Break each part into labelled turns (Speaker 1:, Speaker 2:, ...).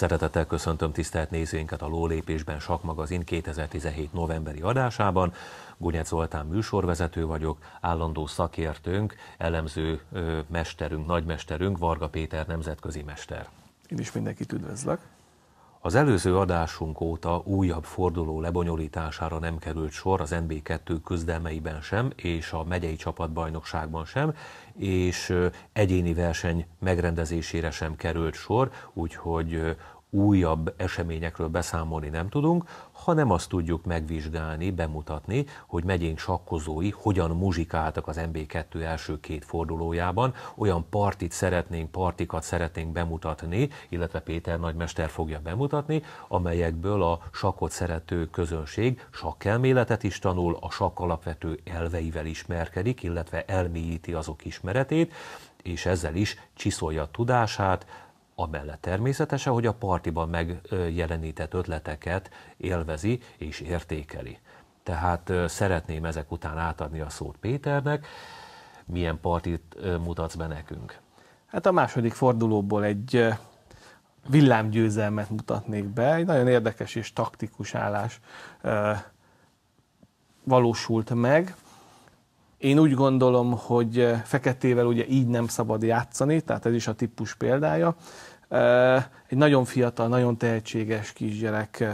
Speaker 1: Szeretettel köszöntöm tisztelt nézőinket a Lólépésben Sakmagazin 2017 novemberi adásában. Gunyec Zoltán műsorvezető vagyok, állandó szakértőnk, elemző ö, mesterünk, nagymesterünk, Varga Péter nemzetközi mester.
Speaker 2: Én is mindenkit üdvözlök.
Speaker 1: Az előző adásunk óta újabb forduló lebonyolítására nem került sor az NB2 küzdelmeiben sem, és a megyei csapatbajnokságban sem, és egyéni verseny megrendezésére sem került sor, úgyhogy újabb eseményekről beszámolni nem tudunk, hanem azt tudjuk megvizsgálni, bemutatni, hogy megyénk sakkozói hogyan muzsikáltak az MB2 első két fordulójában, olyan partit szeretnénk, partikat szeretnénk bemutatni, illetve Péter nagymester fogja bemutatni, amelyekből a sakot szerető közönség sakkelméletet is tanul, a sak alapvető elveivel ismerkedik, illetve elmélyíti azok ismeretét, és ezzel is csiszolja tudását, Amellett természetesen, hogy a partiban megjelenített ötleteket élvezi és értékeli. Tehát szeretném ezek után átadni a szót Péternek. Milyen partit mutatsz be nekünk? Hát a második fordulóból egy
Speaker 2: villámgyőzelmet mutatnék be. Egy nagyon érdekes és taktikus állás valósult meg. Én úgy gondolom, hogy feketével ugye így nem szabad játszani, tehát ez is a típus példája. Egy nagyon fiatal, nagyon tehetséges kisgyerek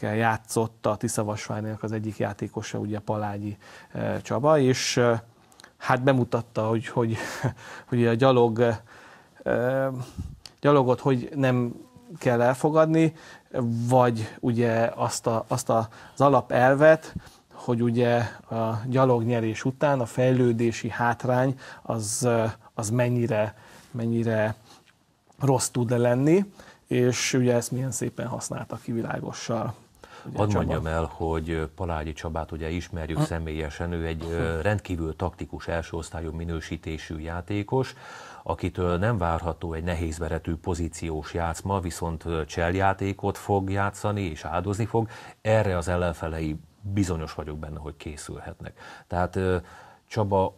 Speaker 2: játszott a Tiszavasványnak az egyik játékosa, ugye Palágyi Csaba, és hát bemutatta, hogy, hogy, hogy a gyalog, gyalogot hogy nem kell elfogadni, vagy ugye azt, a, azt a, az alapelvet, hogy ugye a gyalognyerés után a fejlődési hátrány az, az mennyire, mennyire rossz tud lenni, és ugye ezt milyen szépen használta ki világossal. Hadd mondjam
Speaker 1: el, hogy Palágyi Csabát ugye ismerjük ha? Mm. személyesen, ő egy rendkívül taktikus első osztályú minősítésű játékos, akitől nem várható egy nehéz veretű pozíciós játszma, viszont cseljátékot fog játszani és áldozni fog. Erre az ellenfelei bizonyos vagyok benne, hogy készülhetnek. Tehát Csaba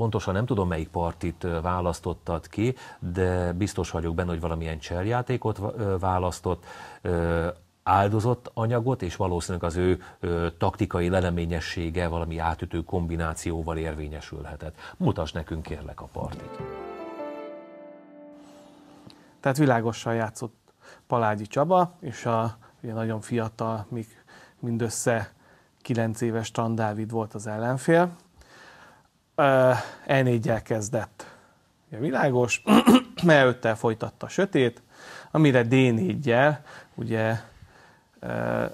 Speaker 1: pontosan nem tudom, melyik partit választottad ki, de biztos vagyok benne, hogy valamilyen cserjátékot választott, áldozott anyagot, és valószínűleg az ő taktikai leleményessége valami átütő kombinációval érvényesülhetett. Mutasd nekünk kérlek a partit.
Speaker 2: Tehát világosan játszott Palágyi Csaba, és a ugye nagyon fiatal, még mindössze 9 éves Tan Dávid volt az ellenfél e 4 kezdett. Ugye világos, e folytatta a sötét, amire D4-jel ugye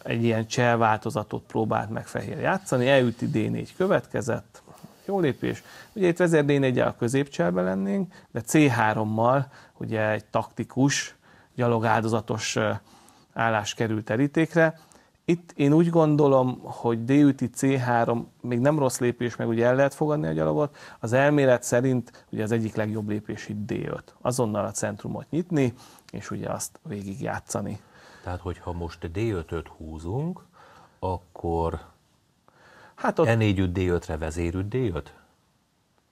Speaker 2: egy ilyen cseh változatot próbált meg fehér játszani, elüti D4 következett, jó lépés. Ugye itt vezér D4-el a középcselbe lennénk, de C3-mal ugye egy taktikus, gyalogáldozatos állás került terítékre. Itt én úgy gondolom, hogy délüti C3 még nem rossz lépés, meg ugye el lehet fogadni a gyalogot. Az elmélet szerint ugye az egyik legjobb lépés itt D5. Azonnal a centrumot nyitni, és ugye azt végigjátszani.
Speaker 1: Tehát, hogyha most D5-öt húzunk, akkor hát ott... E4-ű D5-re vezérült D5?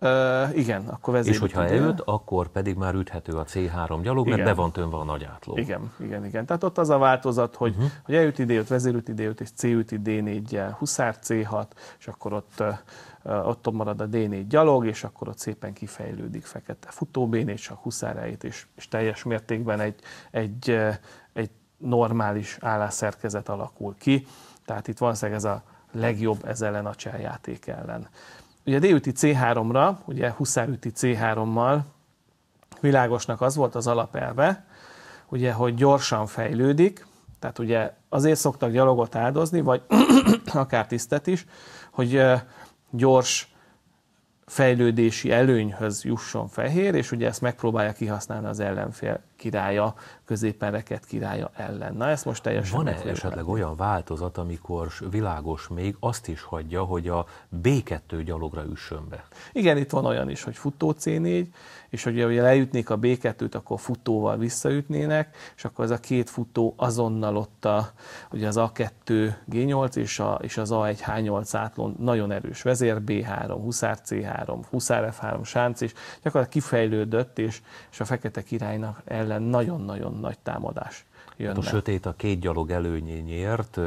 Speaker 1: Uh,
Speaker 2: igen, akkor vezető. És hogyha eljött,
Speaker 1: akkor pedig már üthető a C3 gyalog, igen. be van tönve a nagy átló.
Speaker 2: Igen, igen, igen. Tehát ott az a változat, hogy, uh-huh. hogy elüti D5, vezérüti és C5 4 huszár C6, és akkor ott uh, ott marad a D4 gyalog, és akkor ott szépen kifejlődik fekete futó B4, csak huszáráit, és, és teljes mértékben egy, egy, egy normális állásszerkezet alakul ki. Tehát itt van ez a legjobb ez ellen a játék ellen ugye üti C3-ra, ugye huszárüti C3-mal világosnak az volt az alapelve, ugye, hogy gyorsan fejlődik, tehát ugye azért szoktak gyalogot áldozni, vagy akár tisztet is, hogy gyors fejlődési előnyhöz jusson fehér, és ugye ezt megpróbálja kihasználni az ellenfél királya,
Speaker 1: középen reket királya ellen. Na ezt most teljesen Van-e esetleg olyan változat, amikor világos még azt is hagyja, hogy a B2 gyalogra üssön be?
Speaker 2: Igen, itt van olyan is, hogy futó C4, és hogy ugye lejutnék a B2-t, akkor futóval visszaütnének, és akkor ez a két futó azonnal ott a, ugye az A2 G8 és, a, és az A1 H8 átlón nagyon erős vezér, B3, Huszár C3, Huszár F3, Sánc, és gyakorlatilag kifejlődött, és, és a Fekete Királynak el ellen nagyon-nagyon nagy
Speaker 1: támadás
Speaker 2: jönne. Hát a sötét
Speaker 1: a két gyalog előnyéért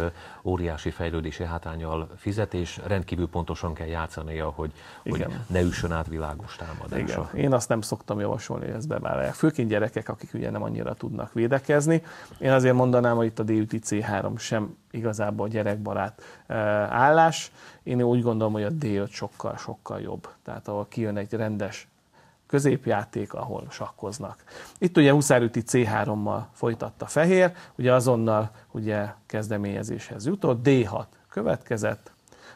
Speaker 1: óriási fejlődési hátrányal fizet, és rendkívül pontosan kell játszania, hogy, Igen. hogy ne üssön át világos támadása. Igen. Én
Speaker 2: azt nem szoktam javasolni, hogy ezt bevállalják. Főként gyerekek, akik ugye nem annyira tudnak védekezni. Én azért mondanám, hogy itt a DUTC3 sem igazából gyerekbarát állás. Én úgy gondolom, hogy a D5 sokkal-sokkal jobb. Tehát ahol kijön egy rendes középjáték, ahol sakkoznak. Itt ugye Huszárüti C3-mal folytatta fehér, ugye azonnal ugye kezdeményezéshez jutott, D6 következett,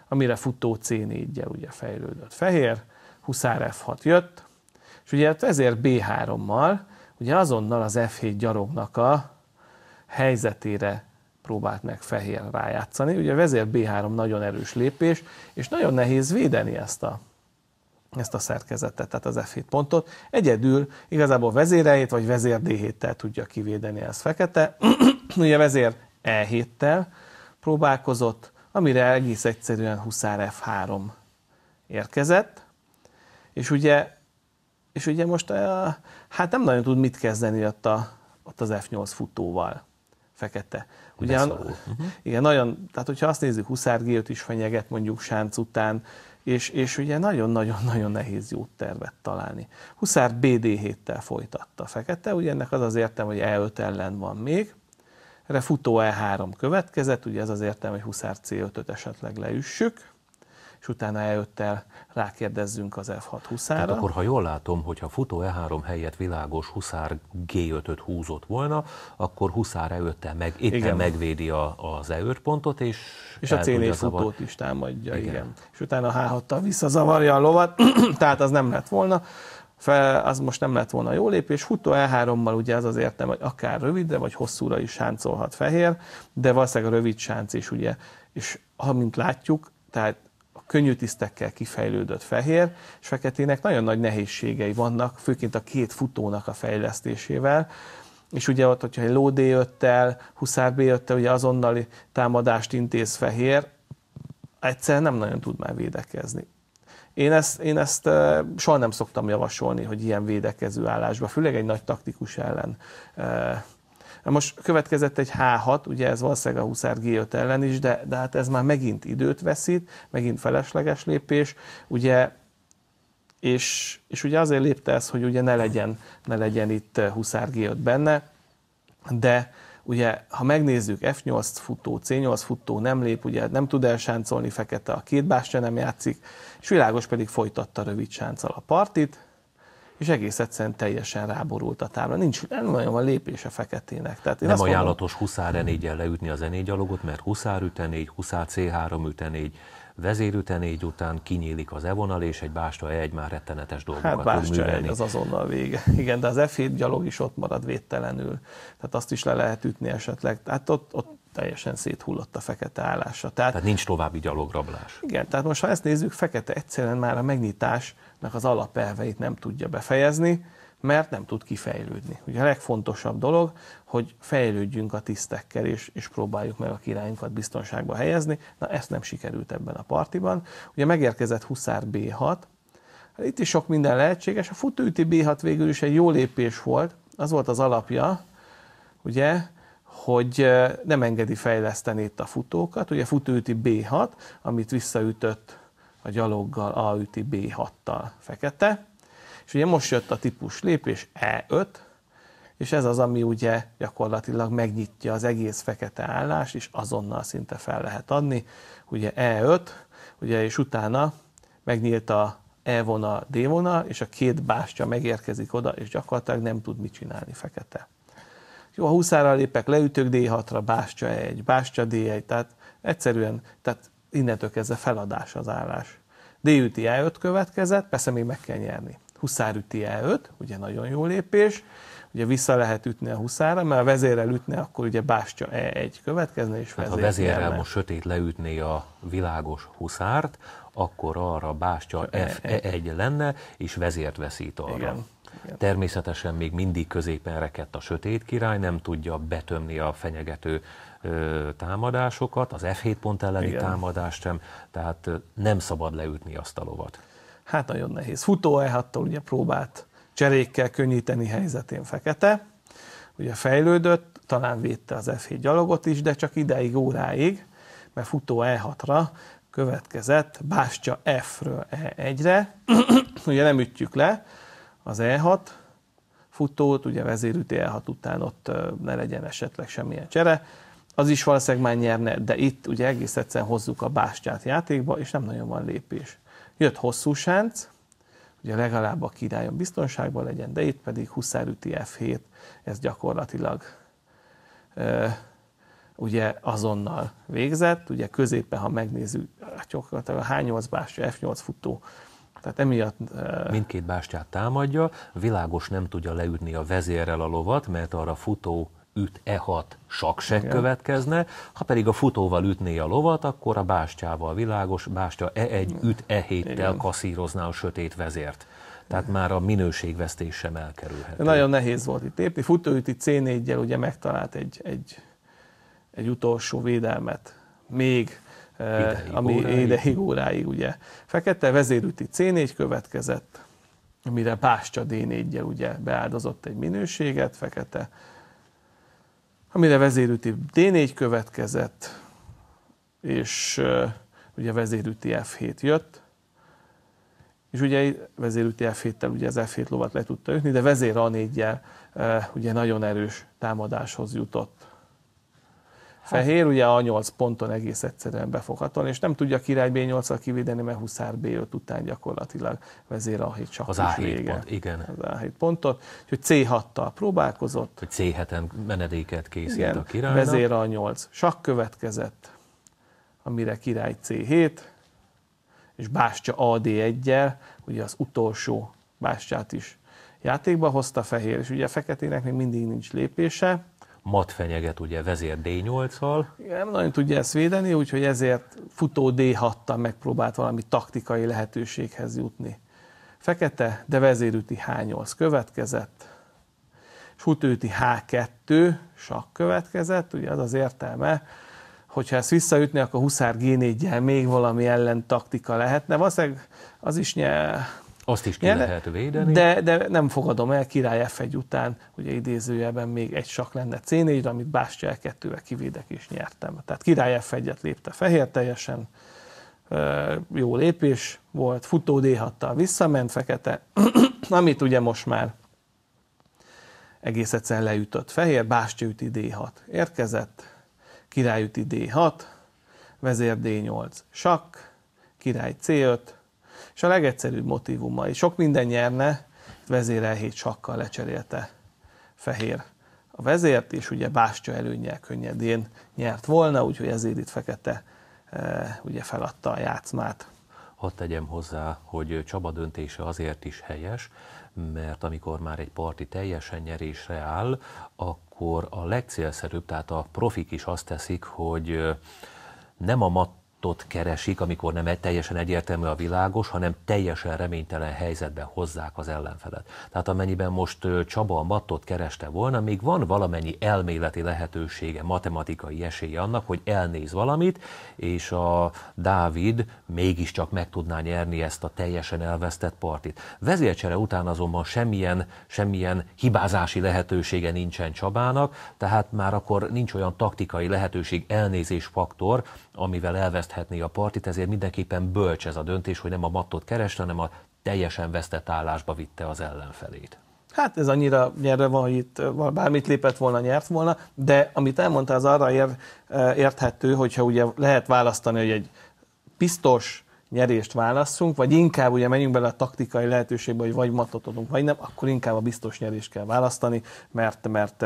Speaker 2: amire futó c 4 ugye fejlődött fehér, Huszár F6 jött, és ugye hát ezért B3-mal ugye azonnal az F7 gyarognak a helyzetére próbált meg fehér rájátszani. Ugye a vezér B3 nagyon erős lépés, és nagyon nehéz védeni ezt a ezt a szerkezetet, tehát az F7 pontot. Egyedül igazából vezérejét vagy vezér d 7 tudja kivédeni ez fekete. Ugye vezér E7-tel próbálkozott, amire egész egyszerűen huszár F3 érkezett, és ugye, és ugye most eh, hát nem nagyon tud mit kezdeni ott, a, ott az F8 futóval fekete. Ugyan, uh-huh. Mhm. Igen, nagyon, tehát hogyha azt nézzük, Huszár Gilt is fenyeget mondjuk Sánc után, és, és ugye nagyon-nagyon-nagyon nehéz jó tervet találni. Huszár BD7-tel folytatta fekete, ugye ennek az az értelme, hogy E5 ellen van még, erre futó E3 következett, ugye ez az értelme, hogy Huszár C5-öt esetleg leüssük, és utána eljöttel rákérdezzünk az f 6 huszára. Tehát akkor, ha
Speaker 1: jól látom, hogyha futó E3 helyett világos Huszár G5-öt húzott volna, akkor Huszár E5-tel meg, éppen megvédi a, az E5 pontot, és És a c futót is támadja, igen. igen.
Speaker 2: És utána a H6-tal visszazavarja a lovat, tehát az nem lett volna fel, az most nem lett volna jó lépés. Futó E3-mal ugye az az értem, hogy akár rövidre vagy hosszúra is sáncolhat fehér, de valószínűleg a rövid sánc is ugye. És amint látjuk, tehát könnyű tisztekkel kifejlődött fehér, és feketének nagyon nagy nehézségei vannak, főként a két futónak a fejlesztésével, és ugye ott, hogyha egy ló d tel huszár b tel ugye azonnali támadást intéz fehér, egyszer nem nagyon tud már védekezni. Én ezt, én ezt soha nem szoktam javasolni, hogy ilyen védekező állásba, főleg egy nagy taktikus ellen Na most következett egy H6, ugye ez valószínűleg a Huszár g ellen is, de, de hát ez már megint időt veszít, megint felesleges lépés, ugye és, és ugye azért lépte ez, hogy ugye ne legyen, ne legyen itt Huszár g benne, de ugye ha megnézzük F8 futó, C8 futó nem lép, ugye nem tud elsáncolni, fekete a két bástya nem játszik, és világos pedig folytatta rövid sánccal a partit, és egész egyszerűen teljesen ráborult a tábla. Nincs, nem nagyon van lépése feketének. Tehát én nem ajánlatos
Speaker 1: mondom, huszár renégyen leütni az enégyalogot, mert huszár ütenégy, huszár C3 ütenégy, így után kinyílik az evonal, és egy básta egy már rettenetes dolgokat hát básta tud művelni. az azonnal vége.
Speaker 2: Igen, de az F7 gyalog is ott marad védtelenül. Tehát azt is le lehet ütni esetleg. Tehát ott, ott teljesen széthullott a fekete állása.
Speaker 1: Tehát, tehát nincs további gyalograblás.
Speaker 2: Igen, tehát most ha ezt nézzük, fekete egyszerűen már a megnyitásnak az alapelveit nem tudja befejezni, mert nem tud kifejlődni. Ugye a legfontosabb dolog, hogy fejlődjünk a tisztekkel, és, és próbáljuk meg a királyunkat biztonságba helyezni. Na, ezt nem sikerült ebben a partiban. Ugye megérkezett Huszár B6, hát itt is sok minden lehetséges. A futőti B6 végül is egy jó lépés volt, az volt az alapja, ugye, hogy nem engedi fejleszteni itt a futókat. Ugye futó üti B6, amit visszaütött a gyaloggal, A üti B6-tal fekete, és ugye most jött a típus lépés E5, és ez az, ami ugye gyakorlatilag megnyitja az egész fekete állást és azonnal szinte fel lehet adni. Ugye E5, ugye és utána megnyílt a E vonal, D vonal, és a két bástya megérkezik oda, és gyakorlatilag nem tud mit csinálni fekete. Jó, a huszára lépek, leütök D6-ra, bástya egy, bástya D1, tehát egyszerűen, tehát innentől kezdve feladás az állás. D üti E5 következett, persze még meg kell nyerni. Huszár üti E5, ugye nagyon jó lépés, ugye vissza lehet ütni a huszára, mert a vezérrel ütne, akkor ugye bástya E1 következne, és vezér. Hát, ha vezérrel jelne. most
Speaker 1: sötét leütné a világos huszárt, akkor arra bástya e F1 e lenne, és vezért veszít arra. Igen. Természetesen még mindig középen rekedt a sötét király, nem tudja betömni a fenyegető ö, támadásokat, az F7 pont elleni Igen. támadást sem, tehát nem szabad leütni azt a lovat. Hát nagyon nehéz. Futó e
Speaker 2: ugye próbált cserékkel könnyíteni helyzetén fekete, ugye fejlődött, talán védte az F7 gyalogot is, de csak ideig, óráig, mert futó E6-ra következett, bástya F-ről E1-re, ugye nem ütjük le, az E6 futót, ugye vezérüti E6 után ott ne legyen esetleg semmilyen csere, az is valószínűleg már nyerne, de itt ugye egész egyszerűen hozzuk a bástyát játékba, és nem nagyon van lépés. Jött hosszú sánc, ugye legalább a királyon biztonságban legyen, de itt pedig Huszár üti F7, ez gyakorlatilag ö, ugye azonnal végzett, ugye középen, ha megnézzük, hát gyakorlatilag a H8 bástya, F8 futó, tehát emiatt...
Speaker 1: Mindkét bástyát támadja, világos nem tudja leütni a vezérrel a lovat, mert arra futó üt e hat saksek Igen. következne, ha pedig a futóval ütné a lovat, akkor a bástyával világos, bástya e egy üt e héttel kaszírozná a sötét vezért. Tehát Igen. már a minőségvesztés sem elkerülhet.
Speaker 2: Nagyon nehéz volt itt épni. Futóüti c 4 ugye megtalált egy, egy, egy utolsó védelmet. Még Ideig ami óráig. ideig óráig ugye. Fekete vezérüti C4 következett, amire Pástya d 4 ugye beáldozott egy minőséget, fekete, amire vezérüti D4 következett, és ugye vezérüti F7 jött, és ugye vezérüti F7-tel ugye az F7 lovat le tudta ütni, de vezér A4-jel ugye nagyon erős támadáshoz jutott Hát- fehér ugye a 8 ponton egész egyszerűen befoghatóan, és nem tudja király B8-al kivédeni, mert Huszár B5 után gyakorlatilag vezér a 7 csak Az A7 vége. pont, igen. Az A7 pontot, úgyhogy C6-tal próbálkozott.
Speaker 1: Hogy C7-en menedéket készít igen, a királynak. Vezér
Speaker 2: a 8 Sak következett, amire király C7, és bástya AD1-jel, ugye az utolsó bástyát is játékba hozta fehér, és ugye a feketének még mindig nincs lépése,
Speaker 1: mat fenyeget ugye vezér D8-al. Igen, nem nagyon tudja
Speaker 2: ezt védeni, úgyhogy ezért futó D6-tal megpróbált valami taktikai lehetőséghez jutni. Fekete, de vezérüti H8 következett, futőti H2 sak következett, ugye az az értelme, hogyha ezt visszaütni, akkor Huszár g 4 még valami ellen taktika lehetne. Valószínűleg az is nyel. Azt is ki Igen, lehet
Speaker 1: védeni. De,
Speaker 2: de nem fogadom el, király F1 után, ugye idézőjelben még egy sak lenne c amit Bástya e 2 kivédek és nyertem. Tehát király f lépte fehér teljesen, jó lépés volt, futó d visszament fekete, amit ugye most már egész egyszerűen leütött fehér, Bástya üti D6 érkezett, király üti D6, vezér D8 sak, király C5, és a legegyszerűbb motivumai. Sok minden nyerne, vezérel hét sakkal lecserélte fehér a vezért, és ugye bástya előnyel könnyedén nyert volna, úgyhogy ezért itt fekete e, ugye feladta a játszmát.
Speaker 1: Hadd tegyem hozzá, hogy Csaba döntése azért is helyes, mert amikor már egy parti teljesen nyerésre áll, akkor a legcélszerűbb, tehát a profik is azt teszik, hogy eh, nem a mat pontot keresik, amikor nem teljesen egyértelmű a világos, hanem teljesen reménytelen helyzetben hozzák az ellenfelet. Tehát amennyiben most Csaba a mattot kereste volna, még van valamennyi elméleti lehetősége, matematikai esélye annak, hogy elnéz valamit, és a Dávid mégiscsak meg tudná nyerni ezt a teljesen elvesztett partit. Vezércsere után azonban semmilyen, semmilyen hibázási lehetősége nincsen Csabának, tehát már akkor nincs olyan taktikai lehetőség, elnézés faktor, amivel elveszthetné a partit, ezért mindenképpen bölcs ez a döntés, hogy nem a mattot kereste, hanem a teljesen vesztett állásba vitte az ellenfelét.
Speaker 2: Hát ez annyira nyerve van, hogy itt bármit lépett volna, nyert volna, de amit elmondta, az arra ér, érthető, hogyha ugye lehet választani, hogy egy biztos nyerést válasszunk, vagy inkább ugye menjünk bele a taktikai lehetőségbe, hogy vagy matot adunk, vagy nem, akkor inkább a biztos nyerést kell választani, mert, mert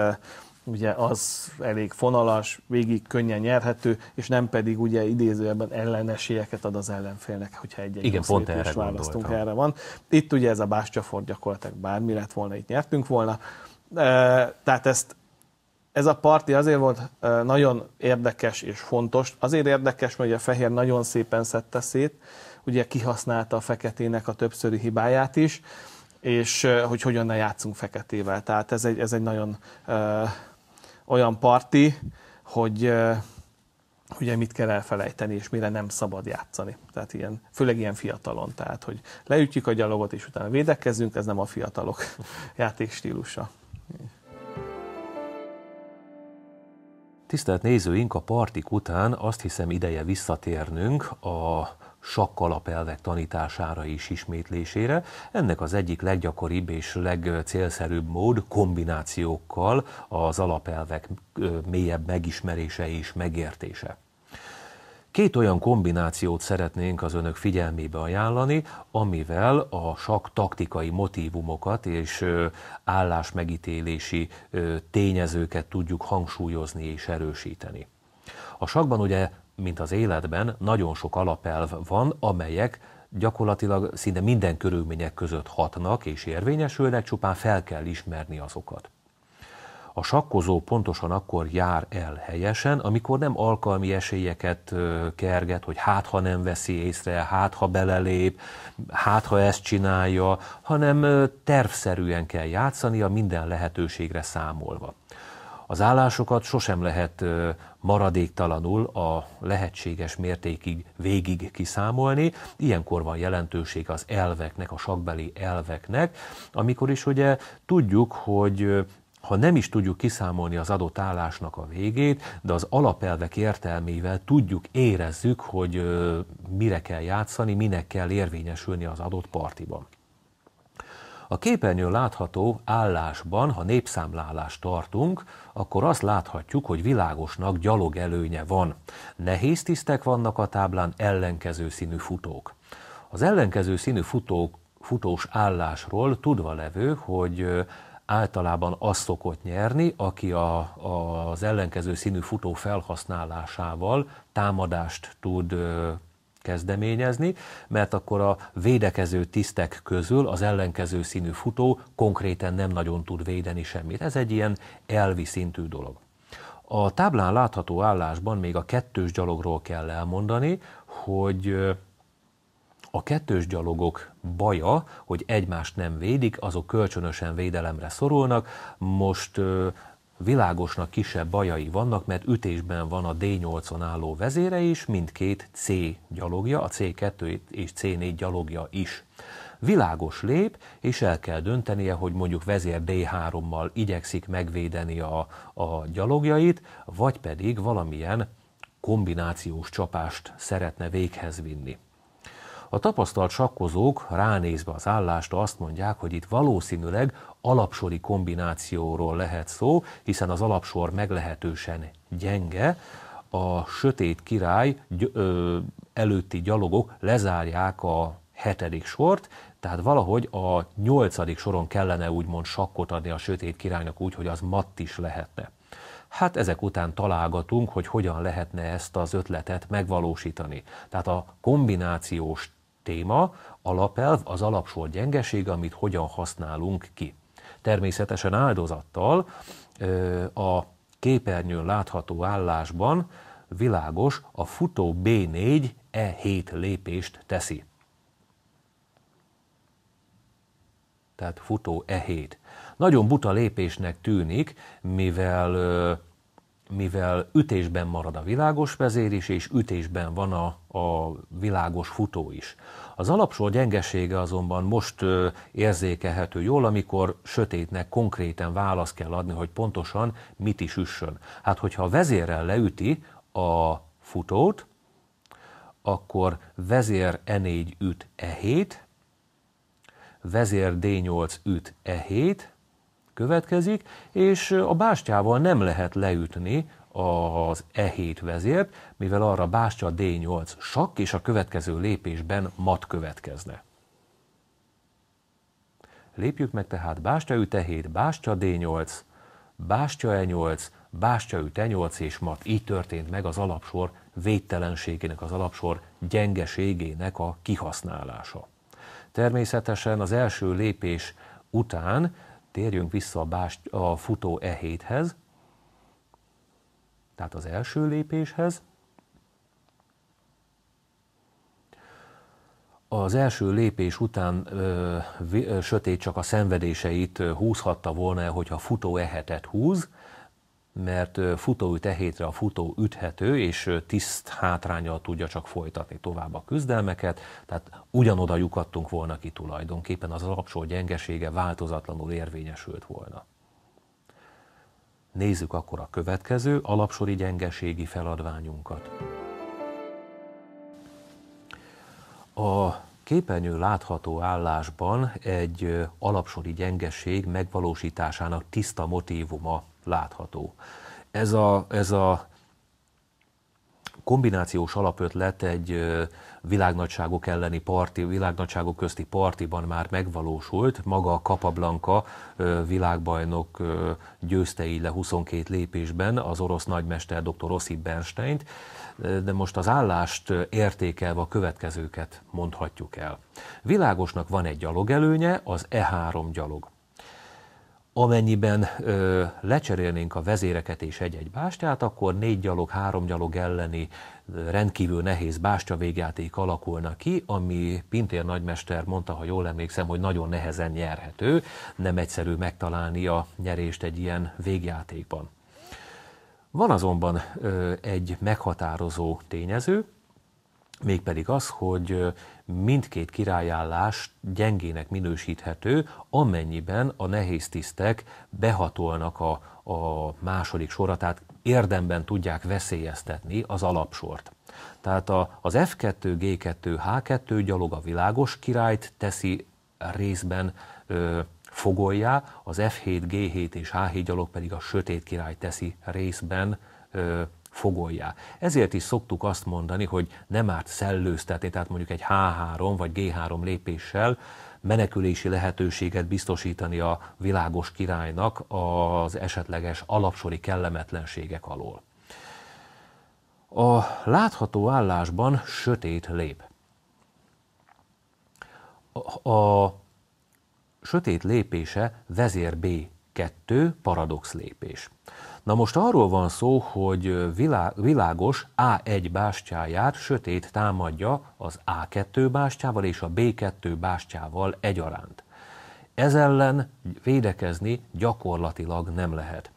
Speaker 2: ugye az elég fonalas, végig könnyen nyerhető, és nem pedig ugye idézőjelben ellenesélyeket ad az ellenfélnek, hogyha egy Igen, pont erre választunk, erre van. Itt ugye ez a Bástyaford gyakorlatilag bármi lett volna, itt nyertünk volna. Tehát ezt, ez a parti azért volt nagyon érdekes és fontos. Azért érdekes, mert ugye a fehér nagyon szépen szedte szét, ugye kihasználta a feketének a többszörű hibáját is, és hogy hogyan ne játszunk feketével. Tehát ez egy, ez egy nagyon uh, olyan parti, hogy ugye mit kell elfelejteni, és mire nem szabad játszani. Tehát ilyen, főleg ilyen fiatalon, tehát hogy leütjük a gyalogot, és utána védekezzünk,
Speaker 1: ez nem a fiatalok játékstílusa. Tisztelt nézőink, a partik után azt hiszem ideje visszatérnünk a sakkalapelvek tanítására és ismétlésére. Ennek az egyik leggyakoribb és legcélszerűbb mód kombinációkkal az alapelvek mélyebb megismerése és megértése. Két olyan kombinációt szeretnénk az önök figyelmébe ajánlani, amivel a sak taktikai motívumokat és állásmegítélési tényezőket tudjuk hangsúlyozni és erősíteni. A sakban ugye mint az életben, nagyon sok alapelv van, amelyek gyakorlatilag szinte minden körülmények között hatnak és érvényesülnek, csupán fel kell ismerni azokat. A sakkozó pontosan akkor jár el helyesen, amikor nem alkalmi esélyeket kerget, hogy hát ha nem veszi észre, hát ha belelép, hát ha ezt csinálja, hanem tervszerűen kell játszani a minden lehetőségre számolva. Az állásokat sosem lehet maradéktalanul a lehetséges mértékig végig kiszámolni. Ilyenkor van jelentőség az elveknek, a sakbeli elveknek, amikor is ugye tudjuk, hogy ha nem is tudjuk kiszámolni az adott állásnak a végét, de az alapelvek értelmével tudjuk, érezzük, hogy mire kell játszani, minek kell érvényesülni az adott partiban. A képernyőn látható állásban, ha népszámlálást tartunk, akkor azt láthatjuk, hogy világosnak gyalog előnye van. Nehéz tisztek vannak a táblán ellenkező színű futók. Az ellenkező színű futók, futós állásról tudva levő, hogy általában az szokott nyerni, aki a, a, az ellenkező színű futó felhasználásával támadást tud kezdeményezni, mert akkor a védekező tisztek közül az ellenkező színű futó konkrétan nem nagyon tud védeni semmit. Ez egy ilyen elvi szintű dolog. A táblán látható állásban még a kettős gyalogról kell elmondani, hogy a kettős gyalogok baja, hogy egymást nem védik, azok kölcsönösen védelemre szorulnak. Most világosnak kisebb bajai vannak, mert ütésben van a D8-on álló vezére is, mindkét C gyalogja, a C2 és C4 gyalogja is. Világos lép, és el kell döntenie, hogy mondjuk vezér D3-mal igyekszik megvédeni a, a gyalogjait, vagy pedig valamilyen kombinációs csapást szeretne véghez vinni. A tapasztalt sakkozók ránézve az állásra azt mondják, hogy itt valószínűleg alapsori kombinációról lehet szó, hiszen az alapsor meglehetősen gyenge, a sötét király gy- ö, előtti gyalogok lezárják a hetedik sort, tehát valahogy a nyolcadik soron kellene úgymond sakkot adni a sötét királynak úgy, hogy az matt is lehetne. Hát ezek után találgatunk, hogy hogyan lehetne ezt az ötletet megvalósítani. Tehát a kombinációs téma, alapelv, az alapsor gyengesége, amit hogyan használunk ki természetesen áldozattal a képernyőn látható állásban világos a futó B4 E7 lépést teszi. Tehát futó E7. Nagyon buta lépésnek tűnik, mivel mivel ütésben marad a világos vezér is, és ütésben van a, a világos futó is. Az alapsor gyengesége azonban most ö, érzékelhető jól, amikor sötétnek konkrétan választ kell adni, hogy pontosan mit is üssön. Hát, hogyha a vezérrel leüti a futót, akkor vezér E4 üt E7, vezér D8 üt E7, következik, és a bástyával nem lehet leütni az E7 vezért, mivel arra bástya D8 sakk, és a következő lépésben mat következne. Lépjük meg tehát üt E7, bástya D8, bástya E8, üt E8 és mat. Így történt meg az alapsor védtelenségének, az alapsor gyengeségének a kihasználása. Természetesen az első lépés után térjünk vissza a, bást, a futó E7-hez, tehát az első lépéshez. Az első lépés után ö, ö, sötét csak a szenvedéseit húzhatta volna hogyha futó ehetet húz, mert futó üt ehétre a futó üthető, és tiszt hátrányal tudja csak folytatni tovább a küzdelmeket, tehát ugyanoda lyukadtunk volna ki tulajdonképpen, az alapsó gyengesége változatlanul érvényesült volna. Nézzük akkor a következő alapsori gyengeségi feladványunkat. A képernyő látható állásban egy alapsori gyengeség megvalósításának tiszta motívuma látható. Ez a, ez a kombinációs alapötlet egy világnagyságok elleni parti, világnagyságok közti partiban már megvalósult. Maga a Kapablanka világbajnok győzte így le 22 lépésben az orosz nagymester dr. Osip Bernsteint, de most az állást értékelve a következőket mondhatjuk el. Világosnak van egy gyalogelőnye, az E3 gyalog. Amennyiben ö, lecserélnénk a vezéreket és egy-egy bástyát, akkor négy gyalog, három gyalog elleni rendkívül nehéz bástya végjáték alakulna ki, ami Pintér nagymester mondta, ha jól emlékszem, hogy nagyon nehezen nyerhető, nem egyszerű megtalálni a nyerést egy ilyen végjátékban. Van azonban ö, egy meghatározó tényező, mégpedig az, hogy mindkét királyállás gyengének minősíthető, amennyiben a nehéz tisztek behatolnak a, a második sorra, tehát érdemben tudják veszélyeztetni az alapsort. Tehát a, az F2, G2, H2 gyalog a világos királyt teszi részben ö, fogoljá, az F7, G7 és H7 gyalog pedig a sötét király teszi részben ö, fogoljá. Ezért is szoktuk azt mondani, hogy nem árt szellőztetni, tehát mondjuk egy H3 vagy G3 lépéssel menekülési lehetőséget biztosítani a világos királynak az esetleges alapsori kellemetlenségek alól. A látható állásban sötét lép. A, a sötét lépése vezér B2, paradox lépés. Na most arról van szó, hogy világos A1 bástyáját sötét támadja az A2 bástyával és a B2 bástyával egyaránt. Ez ellen védekezni gyakorlatilag nem lehet.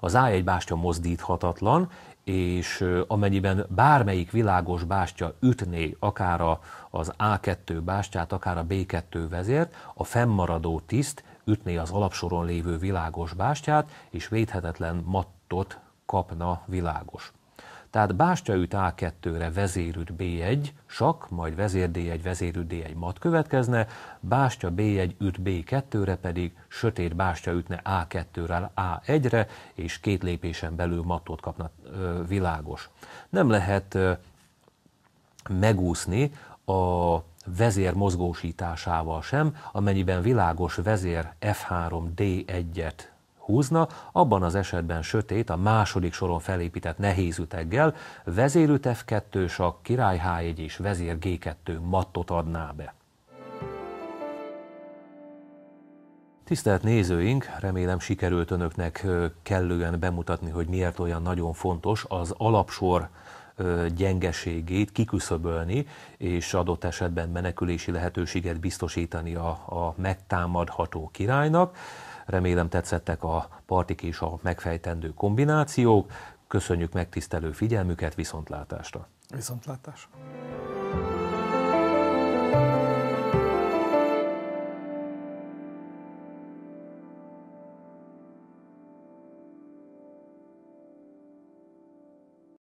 Speaker 1: Az A1 bástya mozdíthatatlan, és amennyiben bármelyik világos bástya ütné akár az A2 bástyát, akár a B2 vezért, a fennmaradó tiszt ütné az alapsoron lévő világos bástyát, és védhetetlen mattot kapna világos. Tehát bástyaüt A2-re vezérüt B1, sak, majd vezér D1, vezérüt D1 mat következne, bástya B1 üt B2-re pedig sötét bástya ütne A2-rel A1-re, és két lépésen belül mattot kapna ö, világos. Nem lehet ö, megúszni a vezér mozgósításával sem, amennyiben világos vezér F3D1-et húzna, abban az esetben sötét, a második soron felépített nehéz üteggel vezérüt F2 sak, király H1 és vezér G2 mattot adná be. Tisztelt nézőink, remélem sikerült önöknek kellően bemutatni, hogy miért olyan nagyon fontos az alapsor gyengeségét kiküszöbölni, és adott esetben menekülési lehetőséget biztosítani a, a megtámadható királynak. Remélem tetszettek a partik és a megfejtendő kombinációk. Köszönjük megtisztelő figyelmüket, viszontlátásra!
Speaker 2: Viszontlátásra!